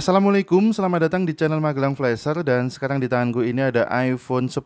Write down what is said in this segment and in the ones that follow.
Assalamualaikum, selamat datang di channel Magelang Flasher dan sekarang di tanganku ini ada iPhone 10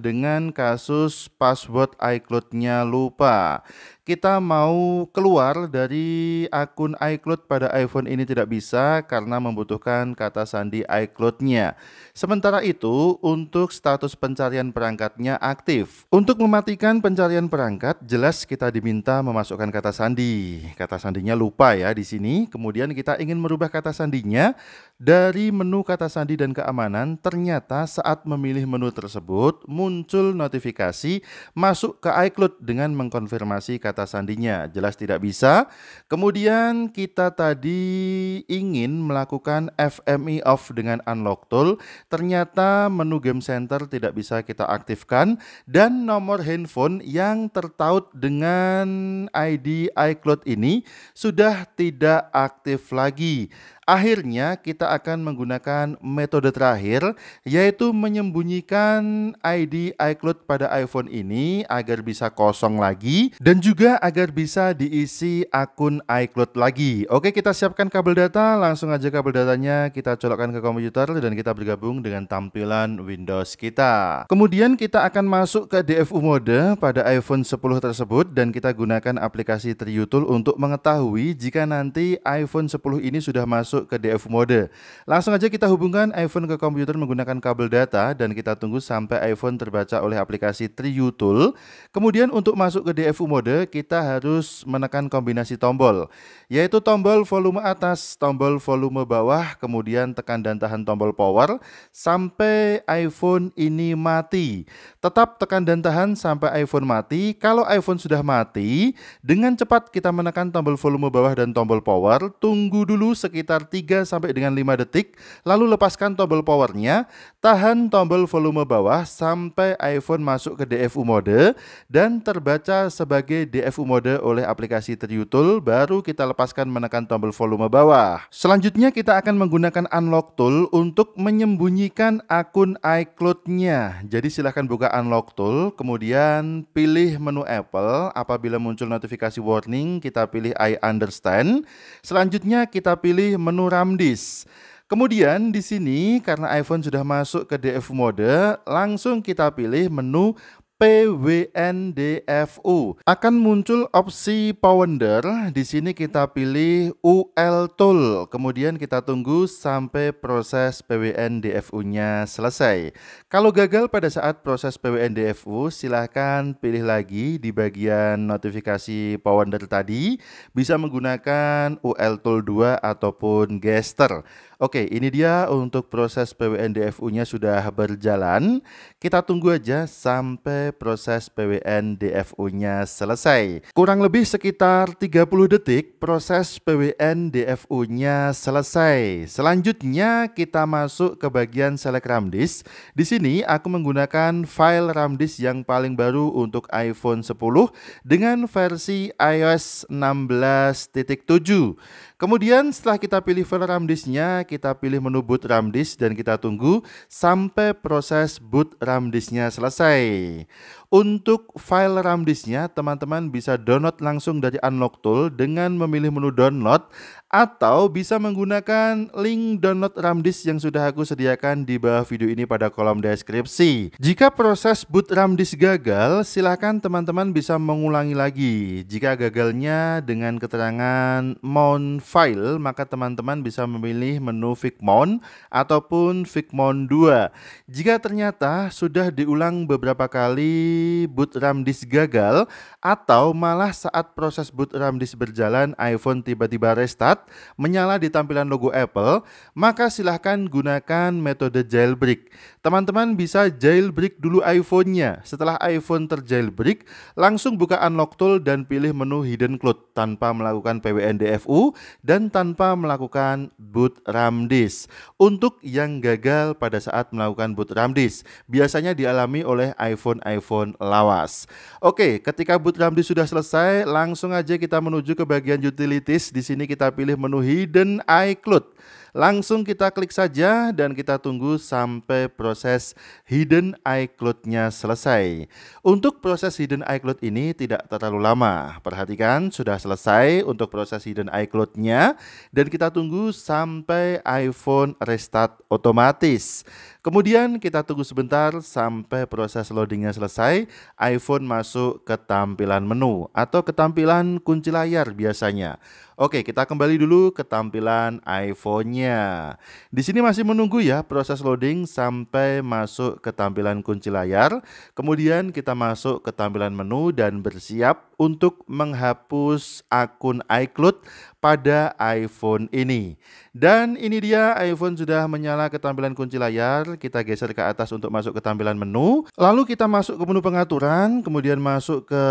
dengan kasus password iCloud-nya lupa kita mau keluar dari akun iCloud pada iPhone ini tidak bisa karena membutuhkan kata sandi iCloud-nya. Sementara itu, untuk status pencarian perangkatnya aktif. Untuk mematikan pencarian perangkat, jelas kita diminta memasukkan kata sandi. Kata sandinya lupa ya di sini. Kemudian kita ingin merubah kata sandinya dari menu kata sandi dan keamanan. Ternyata saat memilih menu tersebut muncul notifikasi masuk ke iCloud dengan mengkonfirmasi kata kata sandinya. Jelas tidak bisa. Kemudian kita tadi ingin melakukan FMI off dengan unlock tool. Ternyata menu game center tidak bisa kita aktifkan. Dan nomor handphone yang tertaut dengan ID iCloud ini sudah tidak aktif lagi. Akhirnya kita akan menggunakan metode terakhir yaitu menyembunyikan ID iCloud pada iPhone ini agar bisa kosong lagi dan juga agar bisa diisi akun iCloud lagi. Oke kita siapkan kabel data, langsung aja kabel datanya kita colokkan ke komputer dan kita bergabung dengan tampilan Windows kita. Kemudian kita akan masuk ke DFU mode pada iPhone 10 tersebut dan kita gunakan aplikasi Triutul untuk mengetahui jika nanti iPhone 10 ini sudah masuk masuk ke DF mode. Langsung aja kita hubungkan iPhone ke komputer menggunakan kabel data dan kita tunggu sampai iPhone terbaca oleh aplikasi Tool. Kemudian untuk masuk ke DF mode kita harus menekan kombinasi tombol yaitu tombol volume atas, tombol volume bawah, kemudian tekan dan tahan tombol power sampai iPhone ini mati. Tetap tekan dan tahan sampai iPhone mati. Kalau iPhone sudah mati, dengan cepat kita menekan tombol volume bawah dan tombol power, tunggu dulu sekitar sekitar 3 sampai dengan 5 detik, lalu lepaskan tombol powernya, tahan tombol volume bawah sampai iPhone masuk ke DFU mode dan terbaca sebagai DFU mode oleh aplikasi Triutul, baru kita lepaskan menekan tombol volume bawah. Selanjutnya kita akan menggunakan unlock tool untuk menyembunyikan akun iCloud-nya. Jadi silahkan buka unlock tool, kemudian pilih menu Apple, apabila muncul notifikasi warning kita pilih I understand. Selanjutnya kita pilih menu menu disk. Kemudian di sini karena iPhone sudah masuk ke DF mode, langsung kita pilih menu PWNDFU. Akan muncul opsi Powender. Di sini kita pilih UL Tool. Kemudian kita tunggu sampai proses PWNDFU-nya selesai. Kalau gagal pada saat proses PWNDFU, silahkan pilih lagi di bagian notifikasi Powender tadi. Bisa menggunakan UL Tool 2 ataupun Gester. Oke, ini dia untuk proses PWNDFU-nya sudah berjalan. Kita tunggu aja sampai proses PWN DFU-nya selesai. Kurang lebih sekitar 30 detik proses PWN DFU-nya selesai. Selanjutnya kita masuk ke bagian select ramdis. Di sini aku menggunakan file ramdis yang paling baru untuk iPhone 10 dengan versi iOS 16.7. Kemudian setelah kita pilih file RAM disknya, kita pilih menu boot RAM disk dan kita tunggu sampai proses boot RAM disknya selesai. Untuk file RAM disknya, teman-teman bisa download langsung dari Unlock Tool dengan memilih menu download atau bisa menggunakan link download RAM disk yang sudah aku sediakan di bawah video ini pada kolom deskripsi. Jika proses boot RAM disk gagal, silakan teman-teman bisa mengulangi lagi. Jika gagalnya dengan keterangan mount file, maka teman-teman bisa memilih menu mount ataupun mount 2. Jika ternyata sudah diulang beberapa kali boot RAM disk gagal atau malah saat proses boot RAM disk berjalan iPhone tiba-tiba restart menyala di tampilan logo Apple, maka silahkan gunakan metode jailbreak. Teman-teman bisa jailbreak dulu iPhone-nya. Setelah iPhone terjailbreak, langsung buka unlock tool dan pilih menu hidden cloud tanpa melakukan PWNDFU dan tanpa melakukan boot RAM disk. Untuk yang gagal pada saat melakukan boot RAM disk, biasanya dialami oleh iPhone-iPhone lawas. Oke, ketika bootcamp sudah selesai, langsung aja kita menuju ke bagian utilities. Di sini kita pilih menu hidden iCloud. Langsung kita klik saja dan kita tunggu sampai proses hidden iCloud-nya selesai. Untuk proses hidden iCloud ini tidak terlalu lama. Perhatikan sudah selesai untuk proses hidden iCloud-nya dan kita tunggu sampai iPhone restart otomatis. Kemudian kita tunggu sebentar sampai proses loadingnya selesai, iPhone masuk ke tampilan menu atau ke tampilan kunci layar biasanya. Oke, kita kembali dulu ke tampilan iPhone-nya. Di sini masih menunggu ya proses loading sampai masuk ke tampilan kunci layar. Kemudian kita masuk ke tampilan menu dan bersiap untuk menghapus akun iCloud pada iPhone ini. Dan ini dia iPhone sudah menyala ke tampilan kunci layar. Kita geser ke atas untuk masuk ke tampilan menu. Lalu kita masuk ke menu pengaturan, kemudian masuk ke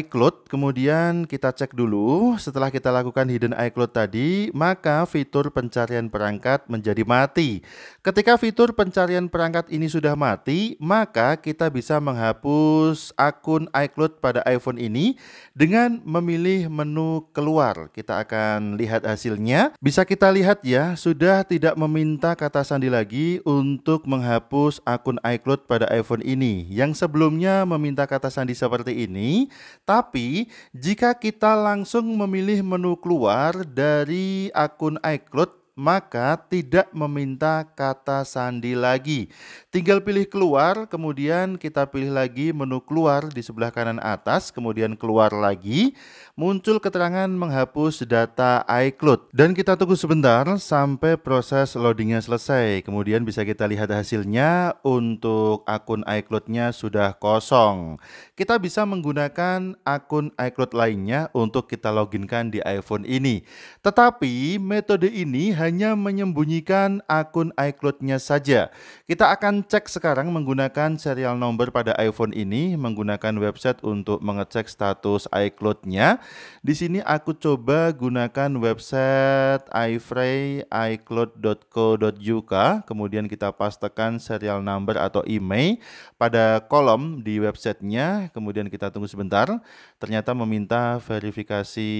iCloud, kemudian kita cek dulu. Setelah kita lakukan hidden iCloud tadi, maka fitur pencarian perangkat menjadi mati. Ketika fitur pencarian perangkat ini sudah mati, maka kita bisa menghapus akun iCloud pada iPhone ini dengan memilih menu keluar. Kita akan akan lihat hasilnya. Bisa kita lihat ya, sudah tidak meminta kata sandi lagi untuk menghapus akun iCloud pada iPhone ini. Yang sebelumnya meminta kata sandi seperti ini, tapi jika kita langsung memilih menu keluar dari akun iCloud maka tidak meminta kata sandi lagi. Tinggal pilih keluar, kemudian kita pilih lagi menu keluar di sebelah kanan atas, kemudian keluar lagi, muncul keterangan menghapus data iCloud. Dan kita tunggu sebentar sampai proses loadingnya selesai. Kemudian bisa kita lihat hasilnya untuk akun iCloud-nya sudah kosong. Kita bisa menggunakan akun iCloud lainnya untuk kita loginkan di iPhone ini. Tetapi metode ini hanya menyembunyikan akun iCloud-nya saja. Kita akan cek sekarang menggunakan serial number pada iPhone ini menggunakan website untuk mengecek status iCloud-nya. Di sini aku coba gunakan website ifray.icloud.co.uk. kemudian kita pastekan serial number atau email pada kolom di websitenya kemudian kita tunggu sebentar ternyata meminta verifikasi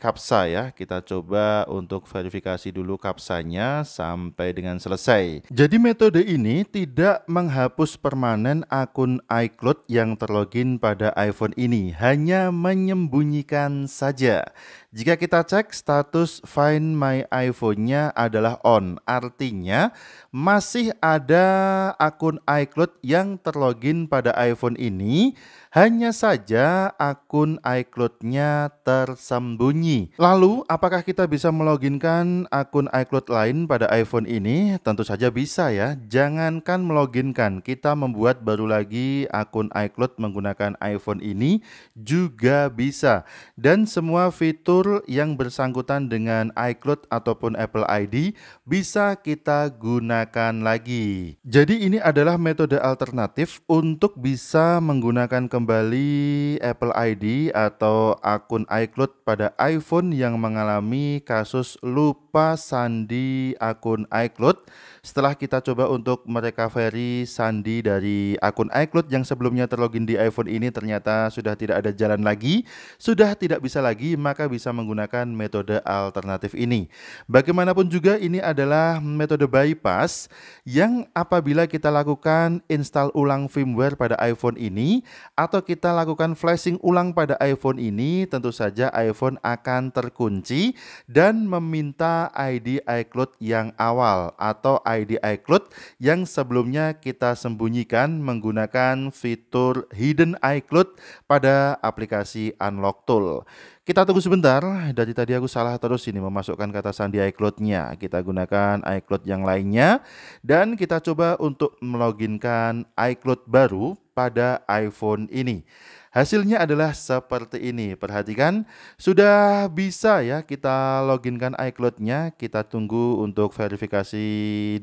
kapsa ya kita coba untuk verifikasi dulu kapsa kapsanya sampai dengan selesai. Jadi metode ini tidak menghapus permanen akun iCloud yang terlogin pada iPhone ini, hanya menyembunyikan saja. Jika kita cek status Find My iPhone-nya adalah on, artinya masih ada akun iCloud yang terlogin pada iPhone ini hanya saja akun iCloud-nya tersembunyi. Lalu, apakah kita bisa meloginkan akun iCloud lain pada iPhone ini? Tentu saja bisa ya. Jangankan meloginkan, kita membuat baru lagi akun iCloud menggunakan iPhone ini juga bisa. Dan semua fitur yang bersangkutan dengan iCloud ataupun Apple ID bisa kita gunakan lagi. Jadi ini adalah metode alternatif untuk bisa menggunakan kembali kembali Apple ID atau akun iCloud pada iPhone yang mengalami kasus loop lupa sandi akun iCloud. Setelah kita coba untuk merecovery sandi dari akun iCloud yang sebelumnya terlogin di iPhone ini ternyata sudah tidak ada jalan lagi, sudah tidak bisa lagi, maka bisa menggunakan metode alternatif ini. Bagaimanapun juga ini adalah metode bypass yang apabila kita lakukan install ulang firmware pada iPhone ini atau kita lakukan flashing ulang pada iPhone ini, tentu saja iPhone akan terkunci dan meminta ID iCloud yang awal atau ID iCloud yang sebelumnya kita sembunyikan menggunakan fitur Hidden iCloud pada aplikasi Unlock Tool. Kita tunggu sebentar, dari tadi aku salah terus ini memasukkan kata sandi iCloud-nya. Kita gunakan iCloud yang lainnya dan kita coba untuk meloginkan iCloud baru pada iPhone ini. Hasilnya adalah seperti ini. Perhatikan, sudah bisa ya kita loginkan iCloud-nya. Kita tunggu untuk verifikasi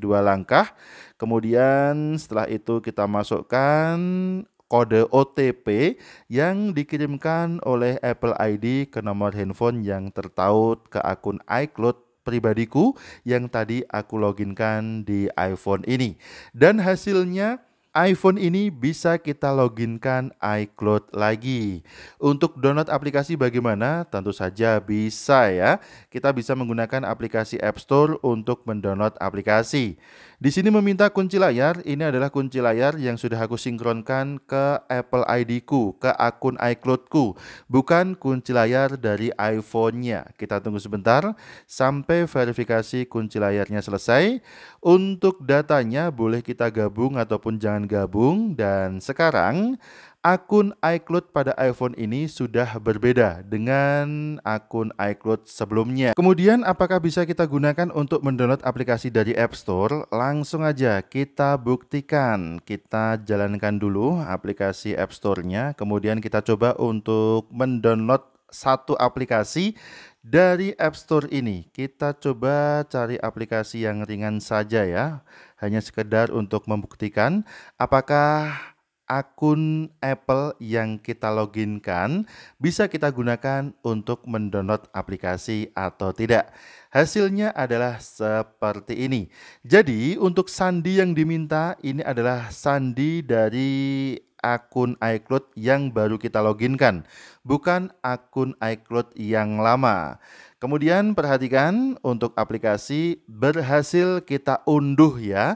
dua langkah. Kemudian setelah itu kita masukkan kode OTP yang dikirimkan oleh Apple ID ke nomor handphone yang tertaut ke akun iCloud pribadiku yang tadi aku loginkan di iPhone ini. Dan hasilnya iPhone ini bisa kita loginkan iCloud lagi. Untuk download aplikasi bagaimana? Tentu saja bisa ya. Kita bisa menggunakan aplikasi App Store untuk mendownload aplikasi. Di sini meminta kunci layar. Ini adalah kunci layar yang sudah aku sinkronkan ke Apple ID ku, ke akun iCloud ku, bukan kunci layar dari iPhone-nya. Kita tunggu sebentar sampai verifikasi kunci layarnya selesai. Untuk datanya boleh kita gabung ataupun jangan gabung dan sekarang akun iCloud pada iPhone ini sudah berbeda dengan akun iCloud sebelumnya. Kemudian apakah bisa kita gunakan untuk mendownload aplikasi dari App Store? Langsung aja kita buktikan. Kita jalankan dulu aplikasi App Store-nya, kemudian kita coba untuk mendownload satu aplikasi dari App Store ini, kita coba cari aplikasi yang ringan saja ya. Hanya sekedar untuk membuktikan apakah akun Apple yang kita loginkan bisa kita gunakan untuk mendownload aplikasi atau tidak. Hasilnya adalah seperti ini. Jadi untuk sandi yang diminta ini adalah sandi dari akun iCloud yang baru kita loginkan, bukan akun iCloud yang lama. Kemudian perhatikan untuk aplikasi berhasil kita unduh ya.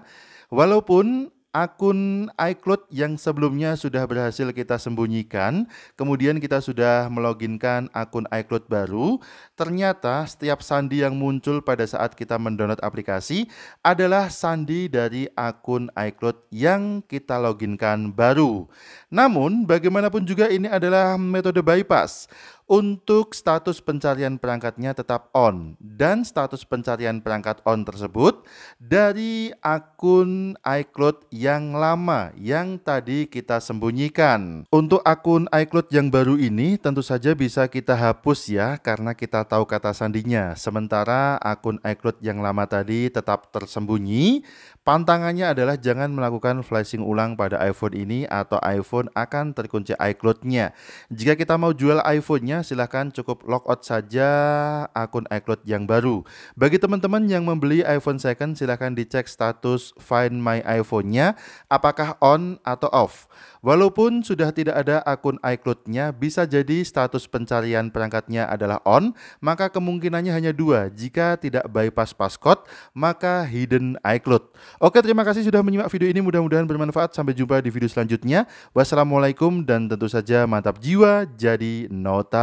Walaupun akun iCloud yang sebelumnya sudah berhasil kita sembunyikan, kemudian kita sudah meloginkan akun iCloud baru, ternyata setiap sandi yang muncul pada saat kita mendownload aplikasi adalah sandi dari akun iCloud yang kita loginkan baru. Namun, bagaimanapun juga ini adalah metode bypass untuk status pencarian perangkatnya tetap on dan status pencarian perangkat on tersebut dari akun iCloud yang lama yang tadi kita sembunyikan. Untuk akun iCloud yang baru ini tentu saja bisa kita hapus ya karena kita tahu kata sandinya. Sementara akun iCloud yang lama tadi tetap tersembunyi. Pantangannya adalah jangan melakukan flashing ulang pada iPhone ini atau iPhone akan terkunci iCloud-nya. Jika kita mau jual iPhone-nya lainnya silahkan cukup logout saja akun iCloud yang baru. Bagi teman-teman yang membeli iPhone second, silahkan dicek status Find My iPhone-nya, apakah on atau off. Walaupun sudah tidak ada akun iCloud-nya, bisa jadi status pencarian perangkatnya adalah on, maka kemungkinannya hanya dua. Jika tidak bypass passcode, maka hidden iCloud. Oke, terima kasih sudah menyimak video ini. Mudah-mudahan bermanfaat. Sampai jumpa di video selanjutnya. Wassalamualaikum dan tentu saja mantap jiwa jadi nota